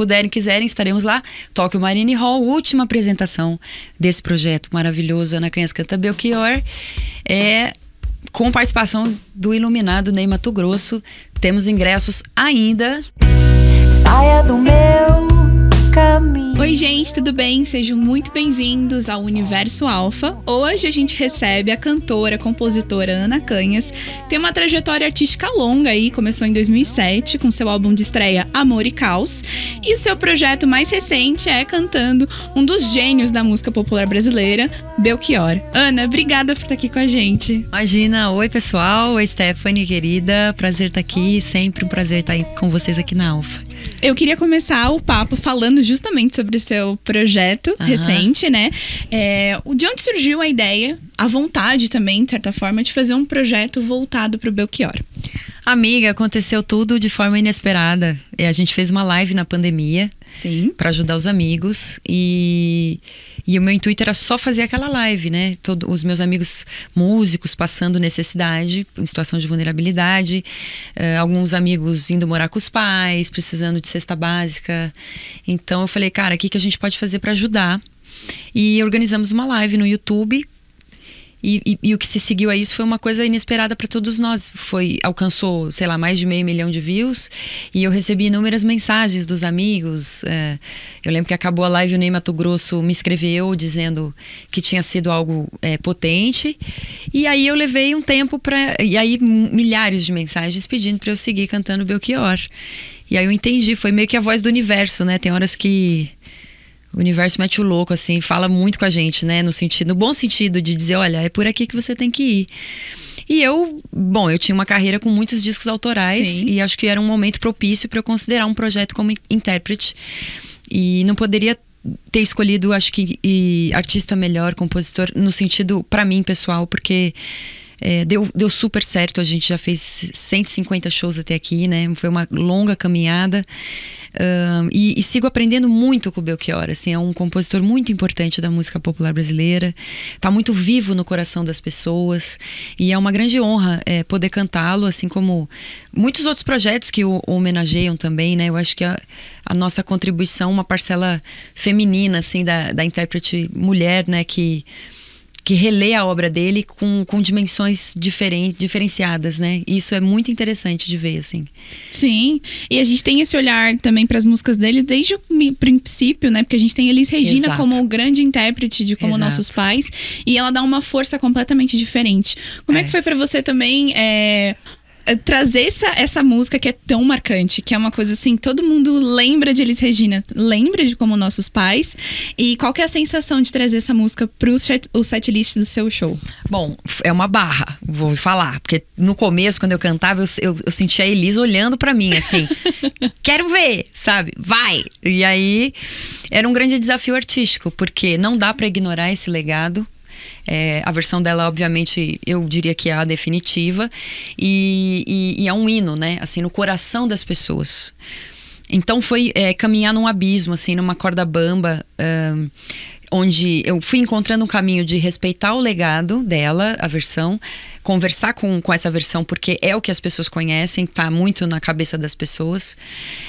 puderem, quiserem, estaremos lá. Tóquio Marine Hall, última apresentação desse projeto maravilhoso. Ana Canhas canta Belchior. É, com participação do iluminado Ney Mato Grosso. Temos ingressos ainda. Saia do meu caminho. Oi, gente, tudo bem? Sejam muito bem-vindos ao Universo Alfa. Hoje a gente recebe a cantora, compositora Ana Canhas. Tem uma trajetória artística longa aí, começou em 2007 com seu álbum de estreia Amor e Caos, e o seu projeto mais recente é cantando um dos gênios da música popular brasileira, Belchior. Ana, obrigada por estar aqui com a gente. Imagina, oi pessoal, oi Stephanie querida, prazer estar aqui, sempre um prazer estar com vocês aqui na Alfa. Eu queria começar o papo falando justamente sobre sobre o seu projeto uhum. recente, né? É, de onde surgiu a ideia a vontade também, de certa forma, de fazer um projeto voltado para o Belchior. Amiga, aconteceu tudo de forma inesperada. A gente fez uma live na pandemia para ajudar os amigos e, e o meu intuito era só fazer aquela live, né? todos os meus amigos músicos passando necessidade, em situação de vulnerabilidade, uh, alguns amigos indo morar com os pais, precisando de cesta básica. Então eu falei, cara, o que, que a gente pode fazer para ajudar? E organizamos uma live no YouTube e, e, e, o que se seguiu a isso foi uma coisa inesperada para todos nós. Foi alcançou, sei lá, mais de meio milhão de views e eu recebi inúmeras mensagens dos amigos. É, eu lembro que acabou a live o Ney Mato Grosso me escreveu dizendo que tinha sido algo é, potente. E aí eu levei um tempo para e aí milhares de mensagens pedindo para eu seguir cantando Belchior. E aí eu entendi, foi meio que a voz do universo, né? Tem horas que o universo mete o louco, assim, fala muito com a gente, né? No sentido, no bom sentido de dizer, olha, é por aqui que você tem que ir. E eu, bom, eu tinha uma carreira com muitos discos autorais Sim. e acho que era um momento propício para eu considerar um projeto como intérprete. E não poderia ter escolhido, acho que, artista melhor, compositor, no sentido, para mim, pessoal, porque é, deu, deu super certo, a gente já fez 150 shows até aqui, né? Foi uma longa caminhada. Um, e, e, sigo aprendendo muito com o Belchior, assim, é um compositor muito importante da música popular brasileira, está muito vivo no coração das pessoas e é uma grande honra é, poder cantá-lo, assim como muitos outros projetos que o, o homenageiam também, né? Eu acho que a, a, nossa contribuição, uma parcela feminina, assim, da, da intérprete mulher, né, que que relê a obra dele com, com dimensões diferente diferenciadas, né? Isso é muito interessante de ver, assim. Sim, e a gente tem esse olhar também para as músicas dele desde o princípio, né? Porque a gente tem Elis Regina Exato. como grande intérprete de Como Exato. Nossos Pais, e ela dá uma força completamente diferente. Como é, é que foi para você também é, eh, trazer essa, essa música que é tão marcante, que é uma coisa assim, todo mundo lembra de Elis Regina, lembra de como nossos pais. E qual que é a sensação de trazer essa música pro set, o setlist do seu show? Bom, é uma barra, vou falar. Porque no começo, quando eu cantava, eu, eu, eu sentia a Elis olhando para mim, assim. Quero ver, sabe? Vai! E aí, era um grande desafio artístico, porque não dá para ignorar esse legado é, a versão dela, obviamente, eu diria que é a definitiva. E, e, e é um hino, né? Assim, no coração das pessoas. Então foi é, caminhar num abismo, assim, numa corda bamba onde eu fui encontrando um caminho de respeitar o legado dela, a versão, conversar com, com essa versão, porque é o que as pessoas conhecem, está muito na cabeça das pessoas,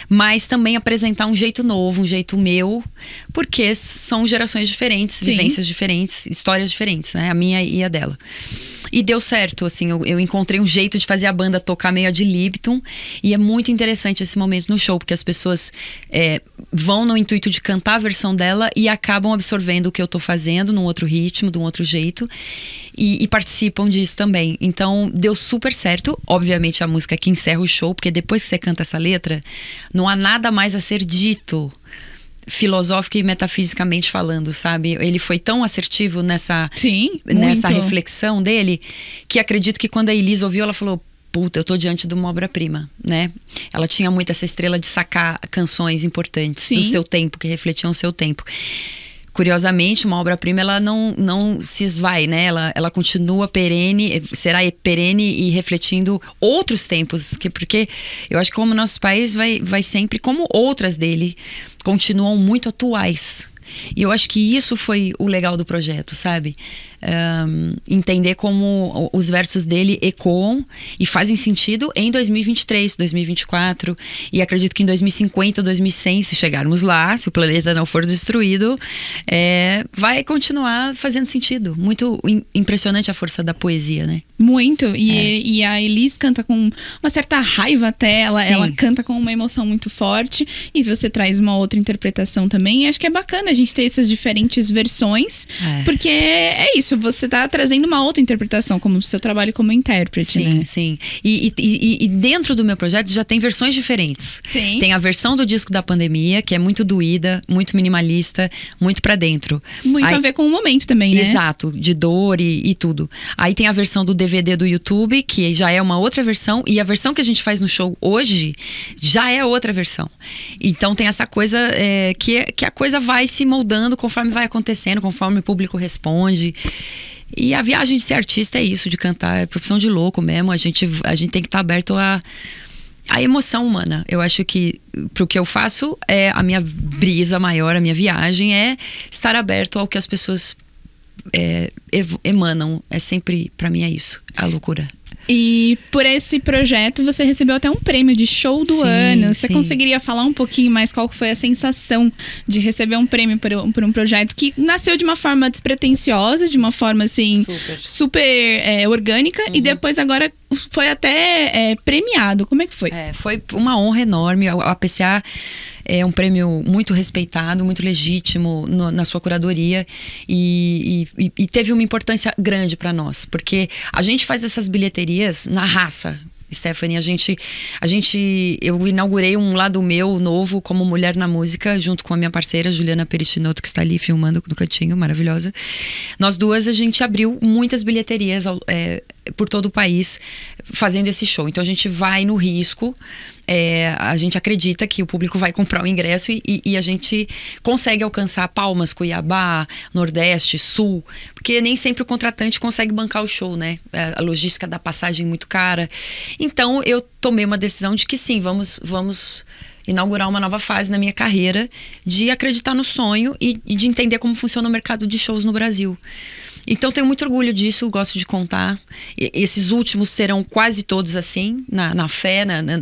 mas também apresentar um jeito novo, um jeito meu, porque são gerações diferentes, Sim. vivências diferentes, histórias diferentes, né? A minha e a dela. E deu certo, assim, eu, eu, encontrei um jeito de fazer a banda tocar meio de Lipton. E é muito interessante esse momento no show, porque as pessoas é, vão no intuito de cantar a versão dela e acabam absorvendo o que eu tô fazendo num outro ritmo, de um outro jeito. E, e participam disso também. Então, deu super certo. Obviamente, a música que encerra o show, porque depois que você canta essa letra, não há nada mais a ser dito filosófica e metafisicamente falando, sabe? Ele foi tão assertivo nessa Sim, nessa muito. reflexão dele que acredito que quando a Elisa ouviu, ela falou: "Puta, eu tô diante de uma obra-prima", né? Ela tinha muito essa estrela de sacar canções importantes Sim. do seu tempo, que refletiam o seu tempo curiosamente, uma obra-prima ela não, não se esvai, né? Ela, ela continua perene, será perene e refletindo outros tempos, que, porque eu acho que como o nosso país vai, vai sempre, como outras dele, continuam muito atuais. E eu acho que isso foi o legal do projeto, sabe? Um, entender como os versos dele ecoam e fazem sentido em 2023, 2024 e acredito que em 2050, 2100, se chegarmos lá, se o planeta não for destruído, é, vai continuar fazendo sentido. Muito impressionante a força da poesia, né? Muito. E, é. e a Elis canta com uma certa raiva até, ela, ela canta com uma emoção muito forte e você traz uma outra interpretação também. E acho que é bacana a gente gente ter essas diferentes versões, é. porque é isso, você está trazendo uma outra interpretação, como o seu trabalho como intérprete, sim, né? Sim, e, e, e, dentro do meu projeto já tem versões diferentes. Sim. Tem a versão do disco da pandemia, que é muito doída, muito minimalista, muito para dentro. Muito Aí, a ver com o momento também, né? Exato, de dor e, e tudo. Aí tem a versão do DVD do YouTube, que já é uma outra versão, e a versão que a gente faz no show hoje já é outra versão. Então tem essa coisa é, que, é, que a coisa vai se moldando conforme vai acontecendo, conforme o público responde. E a viagem de ser artista é isso, de cantar, é profissão de louco mesmo. A gente, a gente tem que estar tá aberto a a emoção humana. Eu acho que pro que eu faço é a minha brisa maior, a minha viagem é estar aberto ao que as pessoas é, emanam. É sempre para mim é isso, a loucura. E por esse projeto você recebeu até um prêmio de show do sim, ano. Você sim. conseguiria falar um pouquinho mais qual foi a sensação de receber um prêmio por, por um projeto que nasceu de uma forma despretensiosa, de uma forma assim super, super é, orgânica uhum. e depois agora foi até é, premiado. Como é que foi? É, foi uma honra enorme. A PCA é um prêmio muito respeitado, muito legítimo no, na sua curadoria e, e, e teve uma importância grande para nós, porque a gente faz essas bilheterias na raça, Stephanie, a gente, a gente, eu inaugurei um lado meu novo como mulher na música, junto com a minha parceira Juliana Peristinoto que está ali filmando no cantinho, maravilhosa. Nós duas, a gente abriu muitas bilheterias é, por todo o país fazendo esse show. Então a gente vai no risco, é, a gente acredita que o público vai comprar o ingresso e, e, e, a gente consegue alcançar Palmas, Cuiabá, Nordeste, Sul, porque nem sempre o contratante consegue bancar o show, né? É, a logística da passagem é muito cara. Então eu tomei uma decisão de que sim, vamos, vamos inaugurar uma nova fase na minha carreira de acreditar no sonho e, e de entender como funciona o mercado de shows no Brasil. Então tenho muito orgulho disso, gosto de contar. E, esses últimos serão quase todos assim, na, na fé, na, na,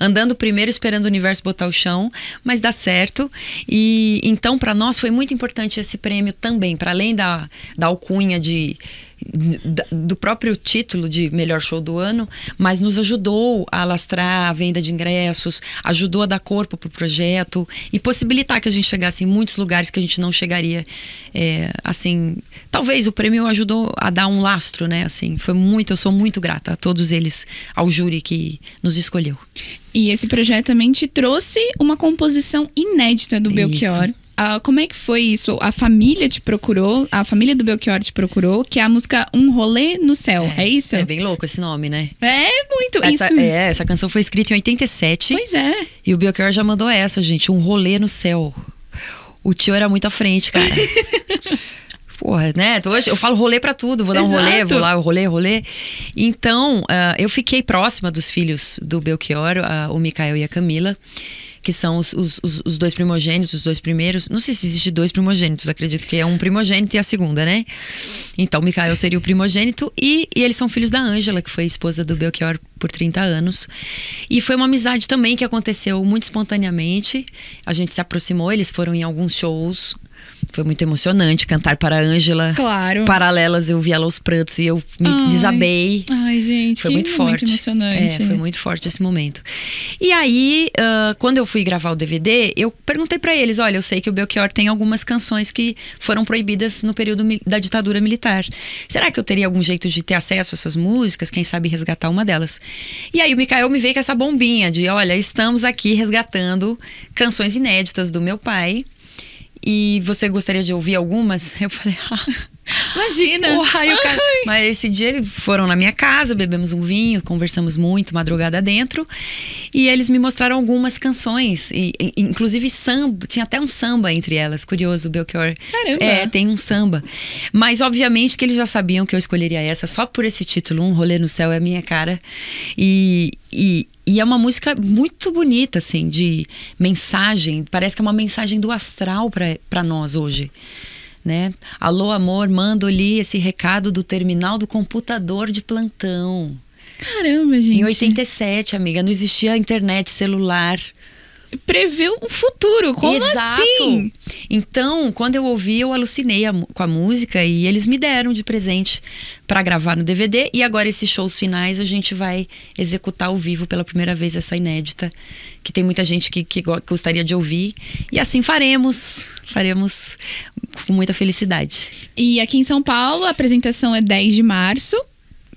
andando primeiro, esperando o universo botar o chão, mas dá certo. E então para nós foi muito importante esse prêmio também, para além da, da alcunha de do próprio título de melhor show do ano, mas nos ajudou a alastrar a venda de ingressos, ajudou a dar corpo para o projeto e possibilitar que a gente chegasse em muitos lugares que a gente não chegaria. É, assim, talvez o prêmio ajudou a dar um lastro, né? Assim, foi muito, eu sou muito grata a todos eles, ao júri que nos escolheu. E esse projeto também te trouxe uma composição inédita do Isso. Belchior Uh, como é que foi isso? A família te procurou, a família do Belchior te procurou, que é a música Um Rolê no Céu, é, é isso? É bem louco esse nome, né? É, muito. Essa, isso... É, essa canção foi escrita em 87. Pois é. E o Belchior já mandou essa, gente, Um Rolê no Céu. O tio era muito à frente, cara. Porra, né? Então, hoje eu falo rolê para tudo, vou dar Exato. um rolê, vou lá, rolê, rolê. Então, uh, eu fiquei próxima dos filhos do Belchior, uh, o Micael e a Camila que são os, os, os, dois primogênitos, os dois primeiros. Não sei se existe dois primogênitos, acredito que é um primogênito e a segunda, né? Então, Micael seria o primogênito e, e eles são filhos da Ângela, que foi esposa do Belchior por 30 anos. E foi uma amizade também que aconteceu muito espontaneamente. A gente se aproximou, eles foram em alguns shows foi muito emocionante cantar para a Ângela. Claro. Paralelas, eu vi ela aos prantos e eu me ai, desabei. Ai, gente, foi muito forte. Muito emocionante. É, foi muito forte esse momento. E aí, uh, quando eu fui gravar o DVD, eu perguntei para eles: olha, eu sei que o Belchior tem algumas canções que foram proibidas no período da ditadura militar. Será que eu teria algum jeito de ter acesso a essas músicas? Quem sabe resgatar uma delas? E aí o Mikael me veio com essa bombinha de: olha, estamos aqui resgatando canções inéditas do meu pai e você gostaria de ouvir algumas? Eu falei, ah, Imagina! Porra, eu Mas esse dia eles foram na minha casa, bebemos um vinho, conversamos muito, madrugada dentro. E eles me mostraram algumas canções, e, inclusive samba. Tinha até um samba entre elas, curioso, Belchior. Caramba! É, tem um samba. Mas obviamente que eles já sabiam que eu escolheria essa só por esse título, Um Rolê no Céu é a minha cara. E, e é uma música muito bonita, assim, de mensagem. Parece que é uma mensagem do astral para nós hoje. Né? Alô, amor, mando-lhe esse recado do terminal do computador de plantão. Caramba, gente. Em 87, amiga, não existia internet celular previu o futuro. Como Exato. assim? Então, quando eu ouvi, eu alucinei a, com a música e eles me deram de presente para gravar no DVD. E agora, esses shows finais, a gente vai executar ao vivo pela primeira vez essa inédita, que tem muita gente que, que gostaria de ouvir. E assim faremos. Faremos com muita felicidade. E aqui em São Paulo, a apresentação é 10 de março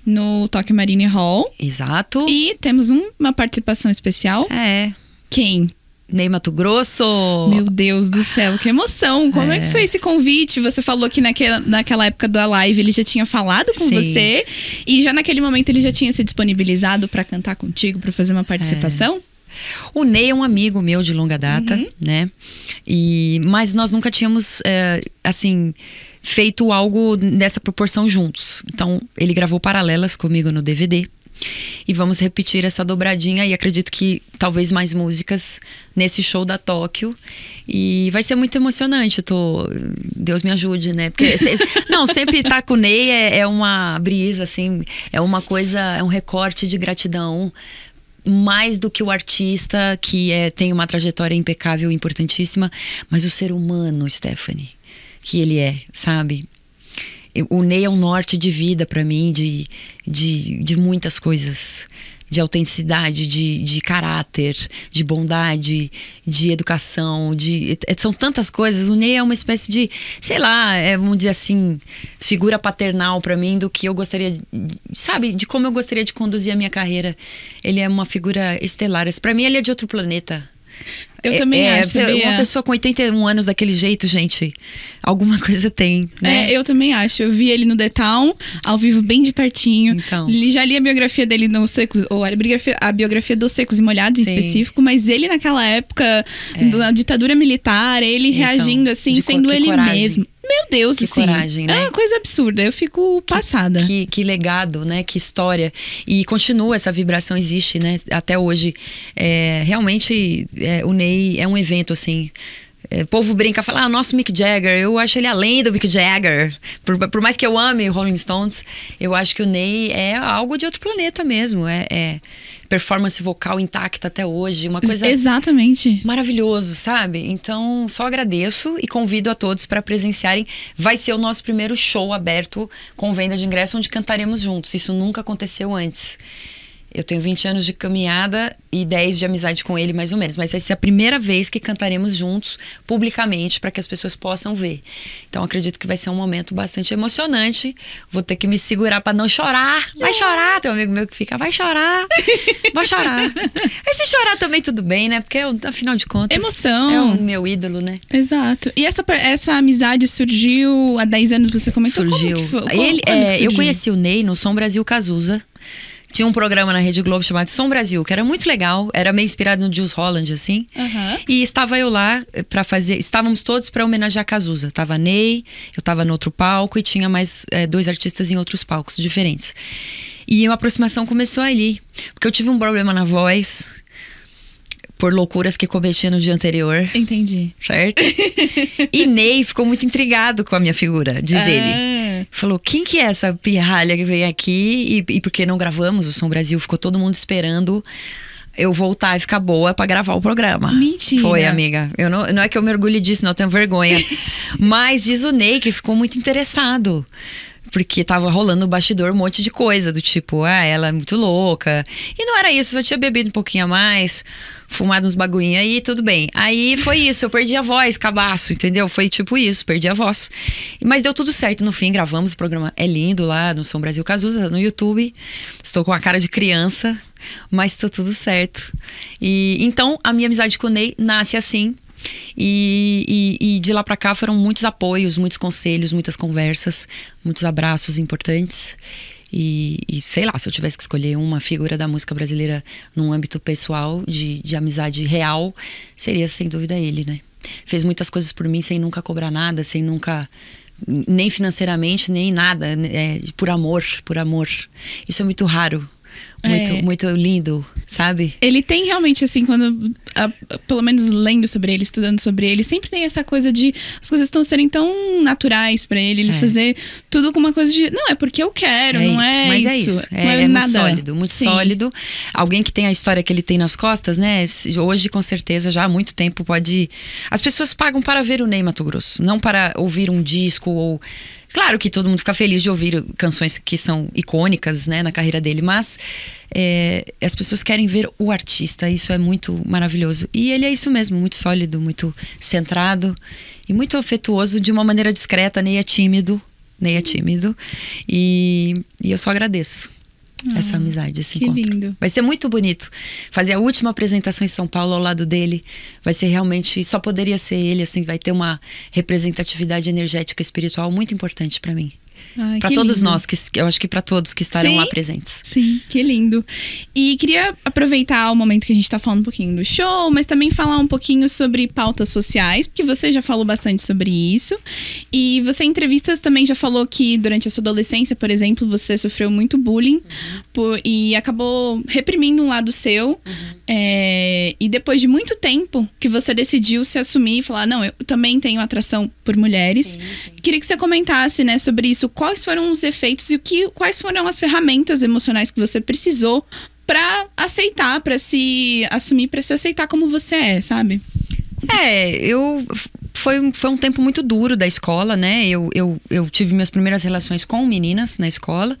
no Toque Marine Hall. Exato. E temos um, uma participação especial. É. Quem? Ney Mato Grosso. Meu Deus do céu, que emoção! Como é, é que foi esse convite? Você falou que naquela, naquela época da live ele já tinha falado com Sim. você e já naquele momento ele já tinha se disponibilizado para cantar contigo, para fazer uma participação? É. O Ney é um amigo meu de longa data, uhum. né? E, mas nós nunca tínhamos, é, assim, feito algo dessa proporção juntos. Então, ele gravou paralelas comigo no DVD. E vamos repetir essa dobradinha e acredito que talvez mais músicas nesse show da Tóquio. E vai ser muito emocionante. Eu tô... Deus me ajude, né? Porque se... não, sempre estar tá com o Ney é, é uma brisa, assim, é uma coisa, é um recorte de gratidão mais do que o artista que é, tem uma trajetória impecável, importantíssima, mas o ser humano, Stephanie, que ele é, sabe? o Ney é um norte de vida para mim, de, de, de muitas coisas. De autenticidade, de, de caráter, de bondade, de educação, de. São tantas coisas. O Ney é uma espécie de, sei lá, é, vamos dizer assim, figura paternal para mim do que eu gostaria, de, sabe, de como eu gostaria de conduzir a minha carreira. Ele é uma figura estelar. Para mim, ele é de outro planeta. Eu também é, acho. É uma pessoa com 81 anos daquele jeito, gente, alguma coisa tem, né? É, eu também acho. Eu vi ele no The Town, ao vivo, bem de pertinho. Então. Já li a biografia dele no Secos, ou a biografia, a biografia dos Secos e Molhados em específico, mas ele naquela época, é. da ditadura militar, ele então, reagindo assim, sendo ele coragem. mesmo. Meu Deus, que assim, coragem, né? É uma coisa absurda. Eu fico passada. Que, que, que, legado, né? Que história. E continua, essa vibração existe, né? Até hoje. É, realmente, é, o Ney é um evento, assim. É, o povo brinca, fala, ah, nosso Mick Jagger, eu acho ele além do Mick Jagger. Por, por mais que eu ame Rolling Stones, eu acho que o Ney é algo de outro planeta mesmo. É, é performance vocal intacta até hoje, uma coisa Exatamente. Maravilhoso, sabe? Então, só agradeço e convido a todos para presenciarem. Vai ser o nosso primeiro show aberto com venda de ingresso onde cantaremos juntos. Isso nunca aconteceu antes. Eu tenho 20 anos de caminhada e 10 de amizade com ele, mais ou menos. Mas vai ser a primeira vez que cantaremos juntos, publicamente, para que as pessoas possam ver. Então, acredito que vai ser um momento bastante emocionante. Vou ter que me segurar para não chorar. Vai chorar, tem um amigo meu que fica, vai chorar, vai chorar. Aí, se chorar também, tudo bem, né? Porque, afinal de contas. Emoção. É o meu ídolo, né? Exato. E essa, essa amizade surgiu há 10 anos, você começou. Surgiu. Como foi, como, ele, é, surgiu? Eu conheci o Ney no Som Brasil Cazuza tinha um programa na Rede Globo chamado Som Brasil, que era muito legal, era meio inspirado no Jules Holland, assim. Uhum. E estava eu lá para fazer. Estávamos todos para homenagear Cazuza. Tava Ney, eu tava no outro palco e tinha mais é, dois artistas em outros palcos diferentes. E a aproximação começou ali. Porque eu tive um problema na voz, por loucuras que cometi no dia anterior. Entendi. Certo? e Ney ficou muito intrigado com a minha figura, diz ah. ele. Falou, quem que é essa pirralha que veio aqui? E, e porque não gravamos o Som Brasil? Ficou todo mundo esperando eu voltar e ficar boa para gravar o programa. Mentira. Foi, amiga. Eu não, não é que eu mergulhe disso, não, eu tenho vergonha. Mas diz o Ney que ficou muito interessado. Porque tava rolando no bastidor um monte de coisa, do tipo, ah, ela é muito louca. E não era isso, eu tinha bebido um pouquinho a mais, fumado uns bagulhinhos aí, tudo bem. Aí foi isso, eu perdi a voz, cabaço, entendeu? Foi tipo isso, perdi a voz. Mas deu tudo certo no fim, gravamos o programa É Lindo lá no Som Brasil Cazuza, tá no YouTube. Estou com a cara de criança, mas deu tá tudo certo. E então a minha amizade com o Ney nasce assim, e, e, e de lá para cá foram muitos apoios, muitos conselhos, muitas conversas, muitos abraços importantes. E, e, sei lá, se eu tivesse que escolher uma figura da música brasileira num âmbito pessoal, de, de amizade real, seria sem dúvida ele, né? Fez muitas coisas por mim sem nunca cobrar nada, sem nunca. nem financeiramente, nem nada, né? é, por amor, por amor. Isso é muito raro muito, é. muito lindo, sabe? Ele tem realmente, assim, quando. A, pelo menos lendo sobre ele, estudando sobre ele, sempre tem essa coisa de as coisas estão serem tão naturais para ele, ele é. fazer tudo com uma coisa de. Não, é porque eu quero, é não isso, é mas isso. é isso. É, é, é nada. muito sólido, muito Sim. sólido. Alguém que tem a história que ele tem nas costas, né? Hoje, com certeza, já há muito tempo pode. As pessoas pagam para ver o Ney Mato Grosso, não para ouvir um disco ou Claro que todo mundo fica feliz de ouvir canções que são icônicas, né, na carreira dele, mas é, as pessoas querem ver o artista, isso é muito maravilhoso. E ele é isso mesmo, muito sólido, muito centrado e muito afetuoso de uma maneira discreta, nem é tímido, nem é tímido. E, e eu só agradeço ah, essa amizade, esse que encontro. Lindo. Vai ser muito bonito. Fazer a última apresentação em São Paulo ao lado dele. Vai ser realmente. Só poderia ser ele, assim, vai ter uma representatividade energética espiritual muito importante para mim. Para todos lindo. nós, que eu acho que para todos que estarão sim, lá presentes. Sim, que lindo. E queria aproveitar o momento que a gente está falando um pouquinho do show, mas também falar um pouquinho sobre pautas sociais, porque você já falou bastante sobre isso. E você em entrevistas também já falou que durante a sua adolescência, por exemplo, você sofreu muito bullying uhum. por, e acabou reprimindo um lado seu. Uhum. É, e depois de muito tempo que você decidiu se assumir e falar, não, eu também tenho atração por mulheres. Sim, sim. Queria que você comentasse, né, sobre isso. Quais foram os efeitos e o que, quais foram as ferramentas emocionais que você precisou para aceitar, para se assumir, para se aceitar como você é, sabe? É, eu foi, foi um tempo muito duro da escola, né? Eu, eu, eu tive minhas primeiras relações com meninas na escola.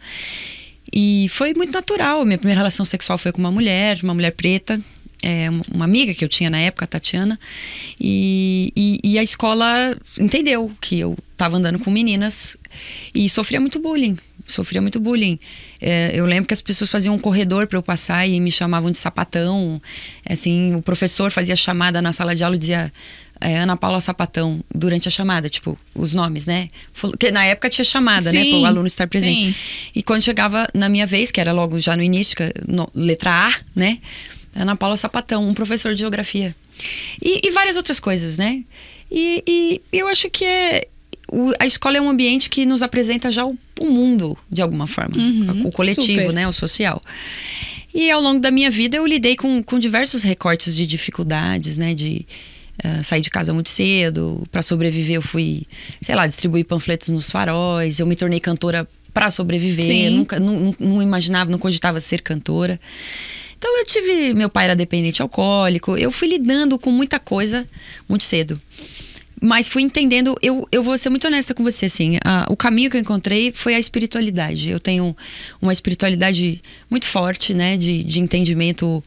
E foi muito natural. Minha primeira relação sexual foi com uma mulher, uma mulher preta, é, uma amiga que eu tinha na época, a Tatiana, e, e, e a escola entendeu que eu estava andando com meninas e sofria muito bullying. Sofria muito bullying. É, eu lembro que as pessoas faziam um corredor para eu passar e me chamavam de sapatão. Assim, o professor fazia chamada na sala de aula e dizia: é, Ana Paula Sapatão durante a chamada, tipo, os nomes, né? Porque na época tinha chamada, né, sim, né? Para o aluno estar presente. Sim. E quando chegava na minha vez, que era logo já no início, é no, letra A, né? Ana Paula Sapatão, um professor de geografia. E, e várias outras coisas, né? E, e eu acho que é, o, a escola é um ambiente que nos apresenta já o, o mundo, de alguma forma. Uhum, o coletivo, super. né? O social. E ao longo da minha vida eu lidei com, com diversos recortes de dificuldades, né? De, é, saí de casa muito cedo. Para sobreviver, eu fui, sei lá, distribuir panfletos nos faróis. Eu me tornei cantora para sobreviver. Eu Nunca, não, não imaginava, não cogitava ser cantora. Então eu tive, meu pai era dependente alcoólico, eu fui lidando com muita coisa muito cedo. Mas fui entendendo, eu, eu vou ser muito honesta com você, assim, a, o caminho que eu encontrei foi a espiritualidade. Eu tenho uma espiritualidade muito forte, né, de, de entendimento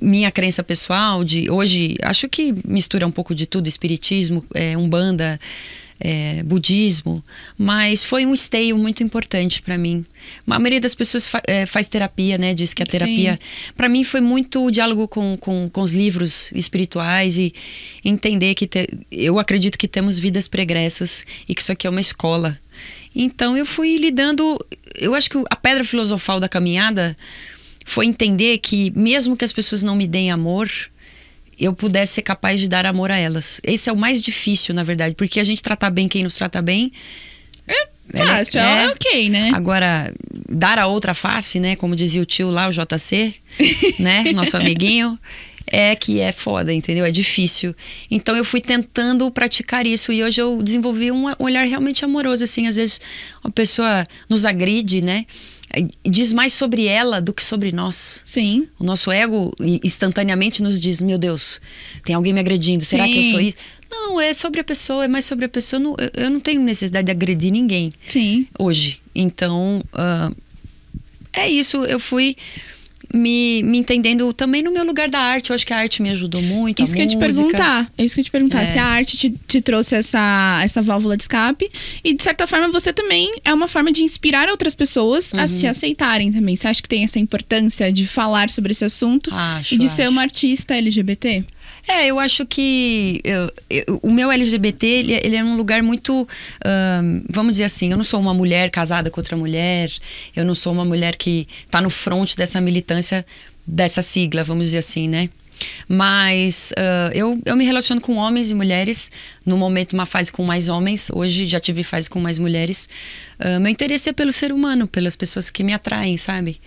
minha crença pessoal de hoje acho que mistura um pouco de tudo espiritismo é, umbanda é, budismo mas foi um esteio muito importante para mim a maioria das pessoas fa é, faz terapia né diz que a terapia para mim foi muito o diálogo com, com, com, os livros espirituais e entender que te, eu acredito que temos vidas pregressas e que isso aqui é uma escola então eu fui lidando eu acho que a pedra filosofal da caminhada foi entender que mesmo que as pessoas não me deem amor, eu pudesse ser capaz de dar amor a elas. Esse é o mais difícil, na verdade, porque a gente tratar bem quem nos trata bem. É, é né? fácil, é, é ok, né? Agora, dar a outra face, né? Como dizia o tio lá, o JC, né? Nosso amiguinho. É que é foda, entendeu? É difícil. Então eu fui tentando praticar isso e hoje eu desenvolvi um olhar realmente amoroso, assim. Às vezes uma pessoa nos agride, né? diz mais sobre ela do que sobre nós. Sim. O nosso ego instantaneamente nos diz: meu Deus, tem alguém me agredindo, será Sim. que eu sou isso? Não, é sobre a pessoa, é mais sobre a pessoa. Eu não, eu não tenho necessidade de agredir ninguém. Sim. Hoje. Então, uh, é isso. Eu fui me, me entendendo também no meu lugar da arte. Eu acho que a arte me ajudou muito. Isso que música. eu ia te perguntar. É isso que eu te perguntar. É. Se a arte te, te, trouxe essa, essa válvula de escape. E, de certa forma, você também é uma forma de inspirar outras pessoas uhum. a se uhum. aceitarem também. Você acha que tem essa importância de falar sobre esse assunto acho, e de acho. ser uma artista LGBT? É, eu acho que eu, eu, o meu LGBT, ele, ele, é, é um lugar muito, uh, vamos dizer assim, eu não sou uma mulher casada com outra mulher, eu não sou uma mulher que está no fronte dessa militância, dessa sigla, vamos dizer assim, né? Mas uh, eu, eu me relaciono com homens e mulheres. No momento, uma fase com mais homens. Hoje já tive fase com mais mulheres. Uh, meu interesse é pelo ser humano, pelas pessoas que me atraem, sabe?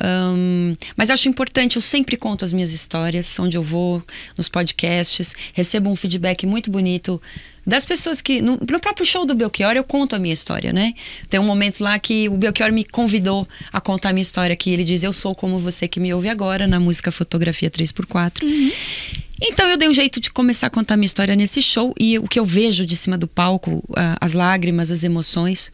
Um, mas acho importante, eu sempre conto as minhas histórias, onde eu vou, nos podcasts, recebo um feedback muito bonito das pessoas que. No, no, próprio show do Belchior, eu conto a minha história, né? Tem um momento lá que o Belchior me convidou a contar a minha história, que ele diz: Eu sou como você que me ouve agora, na música Fotografia 3x4. Uhum. Então eu dei um jeito de começar a contar minha história nesse show e o que eu vejo de cima do palco, as lágrimas, as emoções,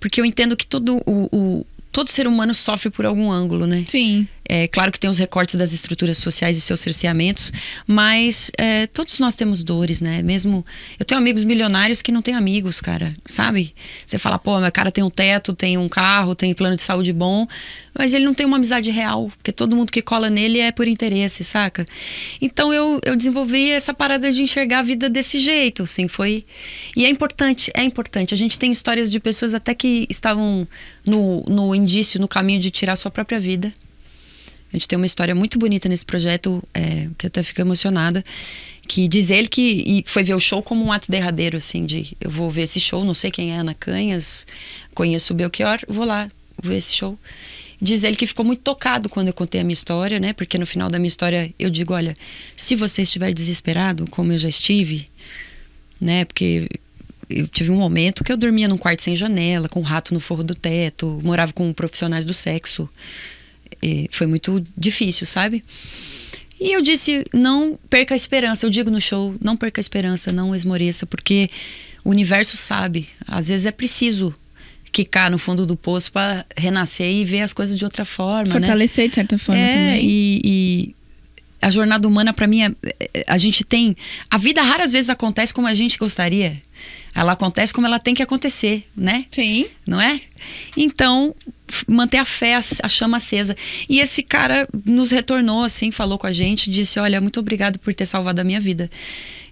porque eu entendo que todo o, o todo ser humano sofre por algum ângulo, né? Sim. É, claro que tem os recortes das estruturas sociais e seus cerceamentos, mas é, todos nós temos dores, né? Mesmo. Eu tenho amigos milionários que não têm amigos, cara, sabe? Você fala, pô, meu cara tem um teto, tem um carro, tem plano de saúde bom, mas ele não tem uma amizade real, porque todo mundo que cola nele é por interesse, saca? Então eu, eu desenvolvi essa parada de enxergar a vida desse jeito, assim, foi. E é importante, é importante. A gente tem histórias de pessoas até que estavam no, no indício, no caminho de tirar sua própria vida a gente tem uma história muito bonita nesse projeto, é, que até fico emocionada, que diz ele que e foi ver o show como um ato derradeiro, assim, de eu vou ver esse show, não sei quem é Ana Canhas, conheço o Belchior, vou lá ver esse show. Diz ele que ficou muito tocado quando eu contei a minha história, né? Porque no final da minha história eu digo, olha, se você estiver desesperado, como eu já estive, né? Porque eu tive um momento que eu dormia num quarto sem janela, com um rato no forro do teto, morava com profissionais do sexo, foi muito difícil, sabe? E eu disse: não perca a esperança. Eu digo no show: não perca a esperança, não esmoreça, porque o universo sabe. Às vezes é preciso quicar no fundo do poço para renascer e ver as coisas de outra forma. Né? Fortalecer né? de certa forma é, também. E, e a jornada humana, para mim, é, é, a gente tem. A vida raras vezes acontece como a gente gostaria. Ela acontece como ela tem que acontecer, né? Sim. Não é? Então, manter a fé, a chama acesa. E esse cara nos retornou, assim, falou com a gente, disse: Olha, muito obrigado por ter salvado a minha vida.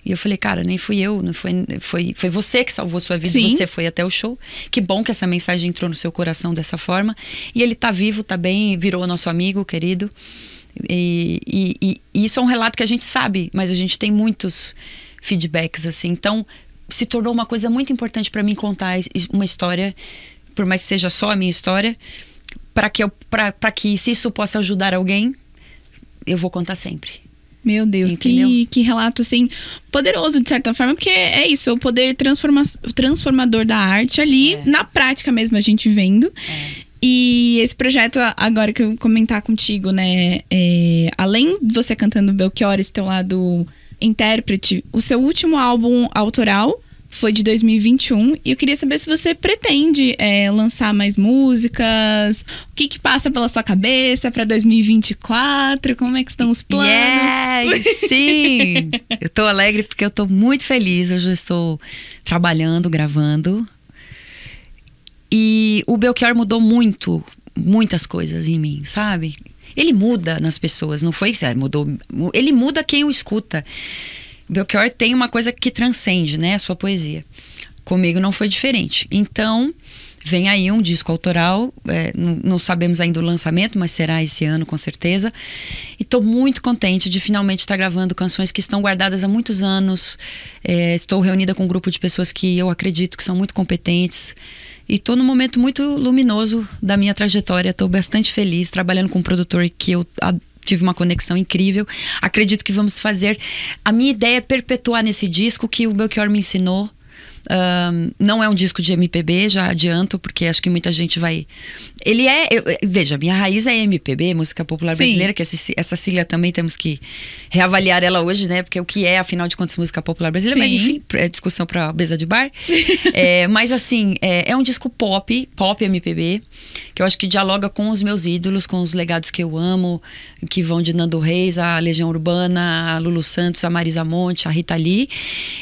E eu falei, cara, nem fui eu, não foi, foi, foi você que salvou sua vida, Sim. você foi até o show. Que bom que essa mensagem entrou no seu coração dessa forma. E ele tá vivo, tá bem, virou nosso amigo querido. E, e, e, e isso é um relato que a gente sabe, mas a gente tem muitos feedbacks, assim. Então, se tornou uma coisa muito importante para mim contar uma história por mais que seja só a minha história, para que, que se isso possa ajudar alguém, eu vou contar sempre. Meu Deus, que, que relato assim poderoso de certa forma, porque é isso, é o poder transforma transformador da arte ali é. na prática mesmo a gente vendo. É. E esse projeto agora que eu comentar contigo, né, é, além de você cantando Belchior, esse teu lado intérprete, o seu último álbum autoral foi de 2021. E eu queria saber se você pretende é, lançar mais músicas, o que, que passa pela sua cabeça para 2024, como é que estão os planos? Yes, sim! eu estou alegre porque eu estou muito feliz. Hoje eu estou trabalhando, gravando. E o Belchior mudou muito, muitas coisas em mim, sabe? Ele muda nas pessoas, não foi? Mudou. Ele muda quem o escuta. Belchior tem uma coisa que transcende, né? A sua poesia. Comigo não foi diferente. Então, vem aí um disco autoral. É, não, sabemos ainda o lançamento, mas será esse ano, com certeza. E estou muito contente de finalmente estar tá gravando canções que estão guardadas há muitos anos. É, estou reunida com um grupo de pessoas que eu acredito que são muito competentes. E estou num momento muito luminoso da minha trajetória. Estou bastante feliz trabalhando com um produtor que eu tive uma conexão incrível. Acredito que vamos fazer. A minha ideia é perpetuar nesse disco que o Belchior me ensinou não é um disco de MPB, já adianto, porque acho que muita gente vai. Ele é. Eu, eh, veja, minha raiz é MPB, música popular Sim. brasileira, que essa, essa também temos que reavaliar ela hoje, né? Porque o que é, afinal de contas, música popular brasileira, Sim. mas enfim, é discussão para mesa de bar. é, mas assim, é, é um disco pop, pop MPB, que eu acho que dialoga com os meus ídolos, com os legados que eu amo, que vão de Nando Reis, a Legião Urbana, a Lulu Santos, a Marisa Monte, a Rita Lee.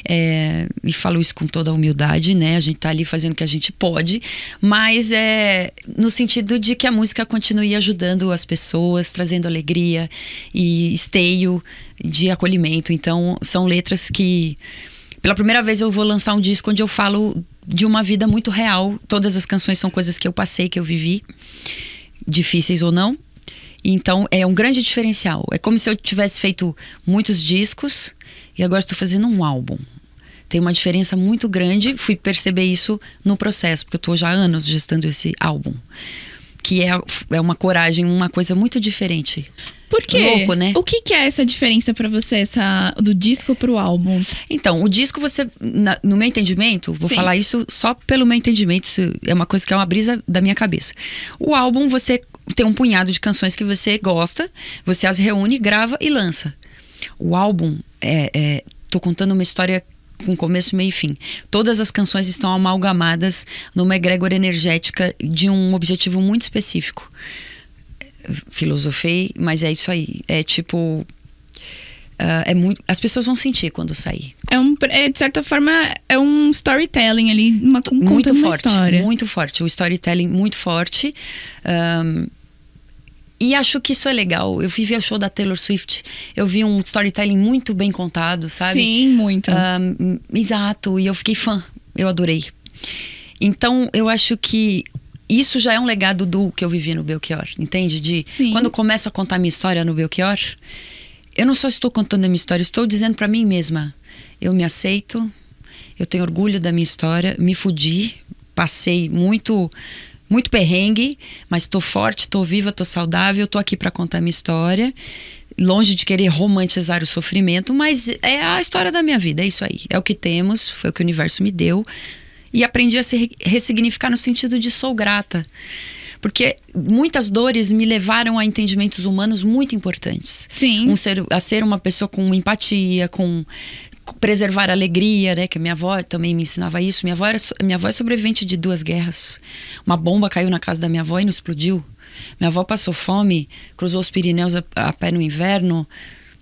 É, e falo isso com toda da humildade, né? A gente tá ali fazendo o que a gente pode, mas é no sentido de que a música continue ajudando as pessoas, trazendo alegria e esteio de acolhimento. Então, são letras que pela primeira vez eu vou lançar um disco onde eu falo de uma vida muito real. Todas as canções são coisas que eu passei, que eu vivi, difíceis ou não. Então é um grande diferencial. É como se eu tivesse feito muitos discos e agora estou fazendo um álbum. Tem uma diferença muito grande, fui perceber isso no processo, porque eu estou já há anos gestando esse álbum. Que é, é uma coragem, uma coisa muito diferente. Por quê? Louco, né? O que, que, é essa diferença para você, essa do disco pro álbum? Então, o disco você, na, no meu entendimento, vou Sim. falar isso só pelo meu entendimento, isso é uma coisa que é uma brisa da minha cabeça. O álbum você tem um punhado de canções que você gosta, você as reúne, grava e lança. O álbum é, é tô contando uma história com começo, meio e fim. Todas as canções estão amalgamadas numa egrégora energética de um objetivo muito específico. Filosofei, mas é isso aí. É tipo. Uh, é muito, as pessoas vão sentir quando sair. É um, é, de certa forma, é um storytelling ali, uma muito forte, uma história. muito forte. O storytelling muito forte. Um, e acho que isso é legal. Eu vivi o show da Taylor Swift. Eu vi um storytelling muito bem contado, sabe? Sim, muito. Um, ah, exato. E eu fiquei fã. Eu adorei. Então, eu acho que isso já é um legado do que eu vivi no Belchior, entende? De Sim. quando começo a contar minha história no Belchior, eu não só estou contando a minha história, estou dizendo para mim mesma: eu me aceito, eu tenho orgulho da minha história, me fudi, passei muito muito perrengue, mas tô forte, tô viva, tô saudável, tô aqui para contar minha história. Longe de querer romantizar o sofrimento, mas é a história da minha vida, é isso aí. É o que temos, foi o que o universo me deu. E aprendi a se ressignificar no sentido de sou grata porque muitas dores me levaram a entendimentos humanos muito importantes. Sim. Um ser, a ser uma pessoa com empatia, com preservar a alegria, né? Que minha avó também me ensinava isso. Minha avó, era, minha avó é sobrevivente de duas guerras. Uma bomba caiu na casa da minha avó e não explodiu. Minha avó passou fome, cruzou os Pirineus a, a pé no inverno.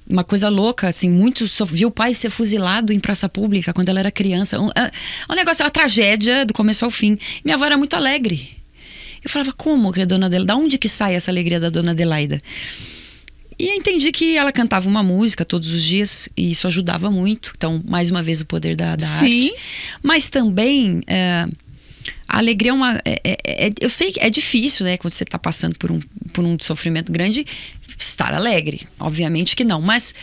Uma coisa louca, assim, muito. Viu o pai ser fuzilado em praça pública quando ela era criança. Um, é, é um negócio, é uma tragédia do começo ao fim. Minha avó era muito alegre. Eu falava, como que a dona Adelaida? Da onde que sai essa alegria da dona Adelaida? E entendi que ela cantava uma música todos os dias e isso ajudava muito. Então, mais uma vez, o poder da, da Sim. arte. Mas também. É, a alegria é uma. É, é, é eu sei que é difícil, né? Quando você está passando por um, por um sofrimento grande, estar alegre. Obviamente que não. Mas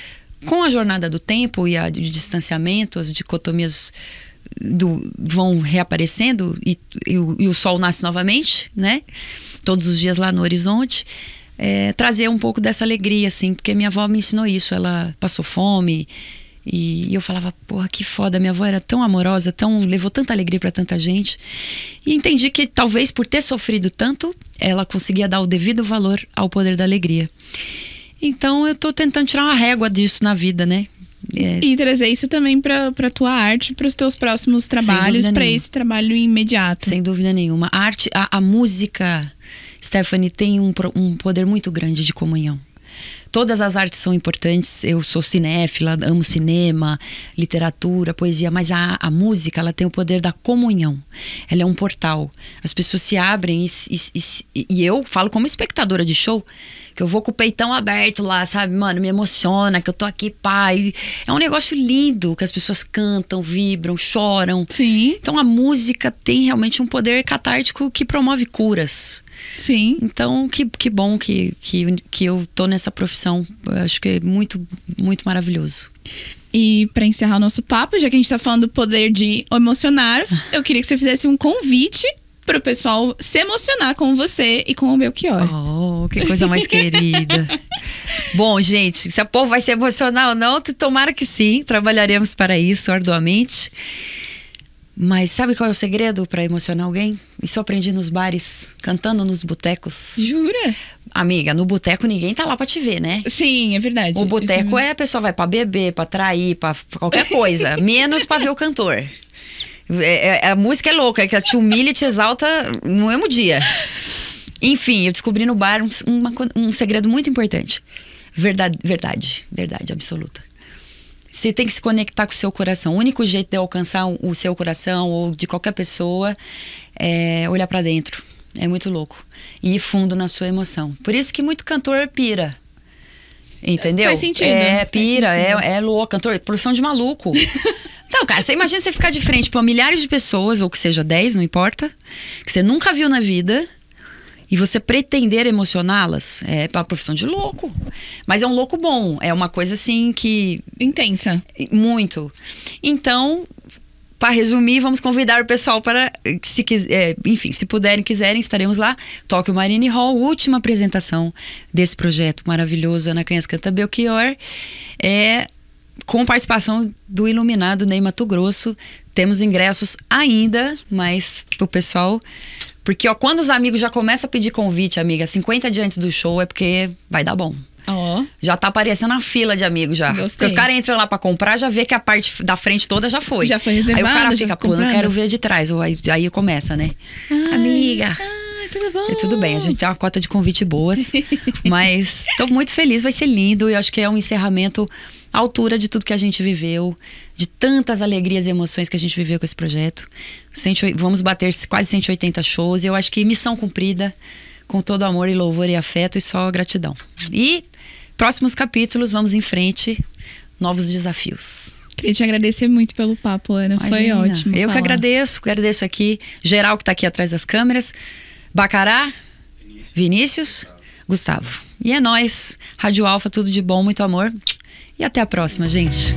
com a jornada do tempo e a, o distanciamento, as dicotomias do, vão reaparecendo e, e, o, e o sol nasce novamente, né? Todos os dias lá no horizonte é, trazer um pouco dessa alegria, assim, porque minha avó me ensinou isso. Ela passou fome e, eu falava, porra, que foda, minha avó era tão amorosa, tão levou tanta alegria para tanta gente. E entendi que talvez por ter sofrido tanto, ela conseguia dar o devido valor ao poder da alegria. Então eu estou tentando tirar uma régua disso na vida, né? É. E trazer isso também para tua arte, para os teus próximos trabalhos, para esse trabalho imediato. Sem dúvida nenhuma. A arte, a, a música, Stephanie tem um, um poder muito grande de comunhão todas as artes são importantes. Eu sou cinéfila, amo cinema, literatura, poesia, mas a, a música ela tem o poder da comunhão. Ela é um portal. As pessoas se abrem e, e, e, e eu falo como espectadora de show que eu vou com o peitão aberto lá, sabe? Mano, me emociona, que eu tô aqui, paz. É um negócio lindo que as pessoas cantam, vibram, choram. Sim. Então a música tem realmente um poder catártico que promove curas. Sim. Então, que, que bom que, que, que eu tô nessa profissão. Eu acho que é muito, muito maravilhoso. E para encerrar o nosso papo, já que a gente tá falando do poder de emocionar, ah. eu queria que você fizesse um convite para o pessoal se emocionar com você e com o Belchior. Oh, que coisa mais querida. Bom, gente, se a povo vai se emocionar ou não, tomara que sim, trabalharemos para isso arduamente. Mas sabe qual é o segredo para emocionar alguém? Isso eu aprendi nos bares, cantando nos botecos. Jura? Amiga, no boteco ninguém tá lá pra te ver, né? Sim, é verdade. O boteco é, é a pessoa vai para beber, para trair, para qualquer coisa, menos para ver o cantor. É, é, a música é louca, é que ela te humilha e te exalta no mesmo dia. Enfim, eu descobri no bar um, uma, um segredo muito importante. Verdade, verdade, verdade absoluta. Você tem que se conectar com o seu coração. O único jeito de alcançar o seu coração ou de qualquer pessoa é olhar para dentro. É muito louco. E ir fundo na sua emoção. Por isso que muito cantor pira. Entendeu? Faz sentido. É, pira, sentido. É, é louco. Cantor, profissão de maluco. Então, cara, você imagina você ficar de frente para milhares de pessoas, ou que seja 10, não importa, que você nunca viu na vida, e você pretender emocioná-las é para a profissão de louco. Mas é um louco bom, é uma coisa assim que. Intensa. Muito. Então, para resumir, vamos convidar o pessoal para, se é, enfim, se puderem, quiserem, estaremos lá. Tóquio Marine Hall, última apresentação desse projeto maravilhoso, Ana Canhas Canta Belchior. É com participação do iluminado Ney Mato Grosso. Temos ingressos ainda, mas o pessoal. Porque ó, quando os amigos já começam a pedir convite, amiga, 50 dias antes do show, é porque vai dar bom. Oh. Já tá aparecendo a fila de amigos já. Gostei. Porque os caras entram lá para comprar, já vê que a parte da frente toda já foi. Já foi reservada. Aí o cara fica, pô, não quero ver de trás. Aí, aí começa, né? Ai, amiga. Ai, tudo bom? E tudo bem, a gente tem uma cota de convite boas. mas tô muito feliz, vai ser lindo. E acho que é um encerramento à altura de tudo que a gente viveu, de tantas alegrias e emoções que a gente viveu com esse projeto. Vamos bater quase 180 shows e eu acho que missão cumprida, com todo amor e louvor e afeto e só gratidão. E próximos capítulos, vamos em frente, novos desafios. Queria te agradecer muito pelo papo, Ana. Imagina. Foi ótimo. Eu falar. que agradeço, agradeço aqui, geral que está aqui atrás das câmeras, Bacará, Vinícius, Vinícius Gustavo. Gustavo. E é nós, Rádio Alfa, tudo de bom, muito amor. E até a próxima, gente.